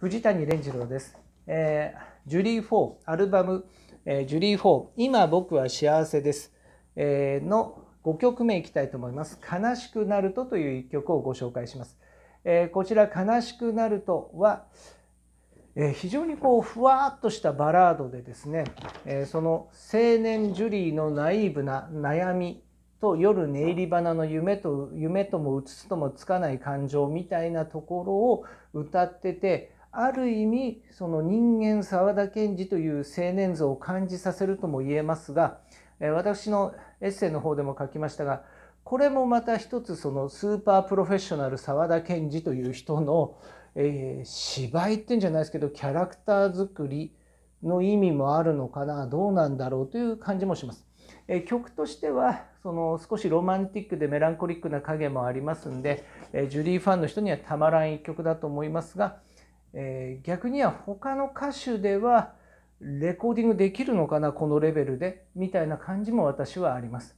藤谷蓮次郎です、えー、ジュリー4アルバム、えー、ジュリー4今僕は幸せです、えー、の5曲目いきたいと思います悲しくなるとという1曲をご紹介します、えー、こちら悲しくなるとは、えー、非常にこうふわっとしたバラードでですね、えー、その青年ジュリーのナイーブな悩みと夜寝入り花の夢と夢ともうつつともつかない感情みたいなところを歌っててある意味その人間沢田賢治という青年像を感じさせるとも言えますが私のエッセイの方でも書きましたがこれもまた一つそのスーパープロフェッショナル沢田賢治という人の、えー、芝居ってんじゃないですけどキャラクター作りの意味もあるのかなどうなんだろうという感じもします。え曲としてはその少しロマンティックでメランコリックな影もありますんで、えジュリーファンの人にはたまらん一曲だと思いますが、えー、逆には他の歌手ではレコーディングできるのかなこのレベルでみたいな感じも私はあります、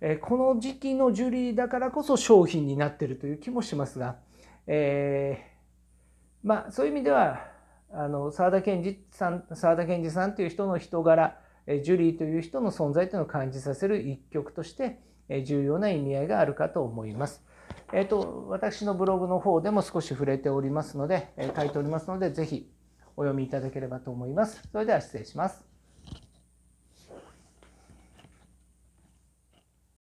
えー、この時期のジュリーだからこそ商品になってるという気もしますが、えー、まあそういう意味ではあの沢田研二さん澤田研二さんという人の人柄えジュリーという人の存在というのを感じさせる一曲としてえ重要な意味合いがあるかと思います。えっ、ー、と、私のブログの方でも少し触れておりますので、え書いておりますので、ぜひお読みいただければと思います。それでは失礼します。